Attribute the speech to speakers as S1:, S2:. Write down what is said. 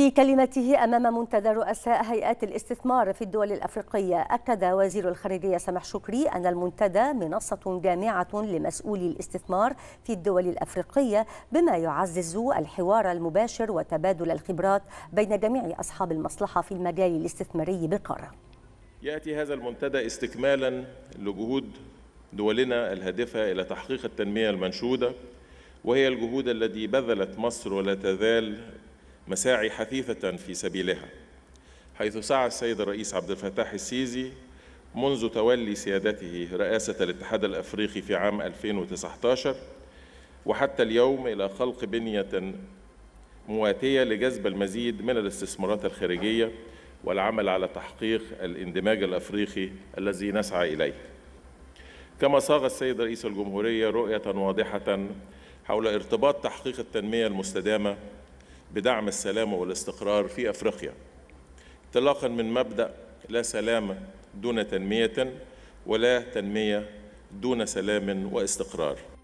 S1: في كلمته أمام منتدى رؤساء هيئات الاستثمار في الدول الأفريقية أكد وزير الخارجية سمح شكري أن المنتدى منصة جامعة لمسؤولي الاستثمار في الدول الأفريقية بما يعزز الحوار المباشر وتبادل الخبرات بين جميع أصحاب المصلحة في المجال الاستثماري بقارة
S2: يأتي هذا المنتدى استكمالا لجهود دولنا الهادفة إلى تحقيق التنمية المنشودة وهي الجهود التي بذلت مصر ولا تزال مساعي حثيثة في سبيلها حيث سعى السيد الرئيس عبد الفتاح السيسي منذ تولي سيادته رئاسة الاتحاد الأفريقي في عام 2019 وحتى اليوم إلى خلق بنية مواتية لجذب المزيد من الاستثمارات الخارجية والعمل على تحقيق الاندماج الأفريقي الذي نسعى إليه كما صاغ السيد رئيس الجمهورية رؤية واضحة حول ارتباط تحقيق التنمية المستدامة بدعم السلام والاستقرار في افريقيا انطلاقا من مبدا لا سلام دون تنميه ولا تنميه دون سلام واستقرار